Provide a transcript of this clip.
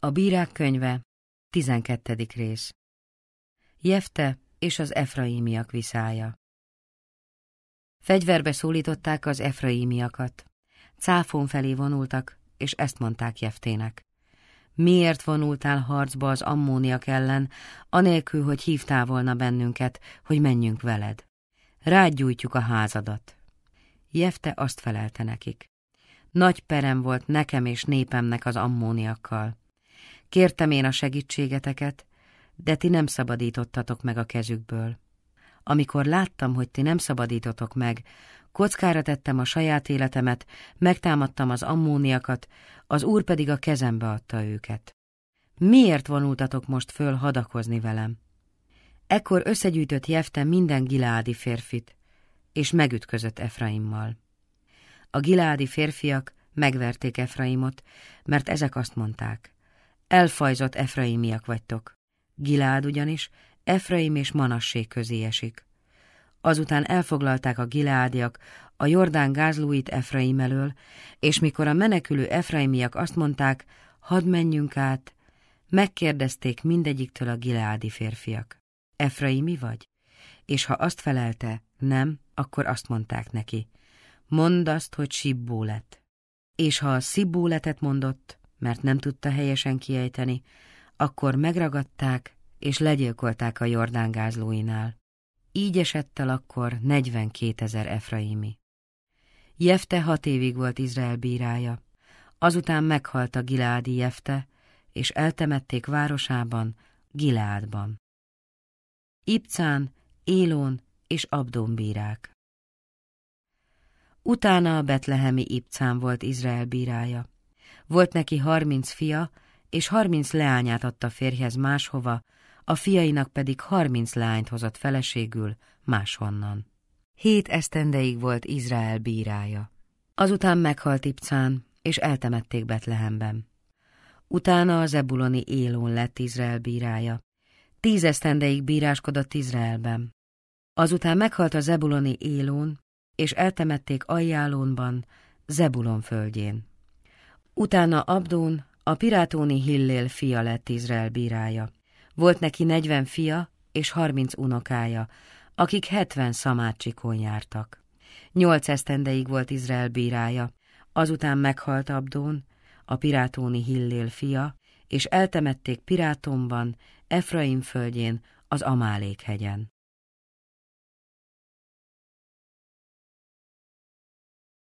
A bírák könyve, 12. rész. Jefte és az efraímiak viszája. Fegyverbe szólították az efraímiakat. Cáfon felé vonultak, és ezt mondták Jeftének. Miért vonultál harcba az ammóniak ellen, anélkül, hogy hívtál volna bennünket, hogy menjünk veled? Rádgyújtjuk a házadat. Jefte azt felelte nekik. Nagy perem volt nekem és népemnek az ammóniakkal Kértem én a segítségeteket, de ti nem szabadítottatok meg a kezükből. Amikor láttam, hogy ti nem szabadítotok meg, kockára tettem a saját életemet, megtámadtam az ammóniakat, az úr pedig a kezembe adta őket. Miért vonultatok most föl hadakozni velem? Ekkor összegyűjtött Jefte minden giládi férfit, és megütközött Efraimmal. A giládi férfiak megverték Efraimot, mert ezek azt mondták, Elfajzott efraimiak vagytok. Gilád ugyanis Efraim és Manassé közé esik. Azután elfoglalták a giládiak a Jordán gázlóit Efraim elől, és mikor a menekülő efraimiak azt mondták, hadd menjünk át, megkérdezték mindegyiktől a giládi férfiak. Efraimi vagy? És ha azt felelte, nem, akkor azt mondták neki, mondd azt, hogy Sibbó lett. És ha a Sibbó letet mondott, mert nem tudta helyesen kiejteni, akkor megragadták és legyilkolták a Jordán gázlóinál. Így esett el akkor 42 ezer efraimi. Jefte hat évig volt Izrael bírája, azután meghalt a Giládi Jefte, és eltemették városában, Giládban. Ipcán, Élón és Abdon bírák. Utána a betlehemi Ipcán volt Izrael bírája. Volt neki harminc fia, és harminc leányát adta férjhez máshova, a fiainak pedig harminc leányt hozott feleségül máshonnan. Hét esztendeig volt Izrael bírája. Azután meghalt Ipcán, és eltemették Betlehemben. Utána a zebuloni Élón lett Izrael bírája. Tíz esztendeig bíráskodott Izraelben. Azután meghalt a zebuloni Élón, és eltemették Ajjálónban, Zebulon földjén. Utána Abdón, a pirátóni Hillél fia lett Izrael bírája. Volt neki negyven fia és harminc unokája, akik hetven szamácsikon jártak. Nyolc esztendeig volt Izrael bírája, azután meghalt Abdón, a pirátóni Hillél fia, és eltemették Pirátomban, Efraim földjén, az Amálék hegyen.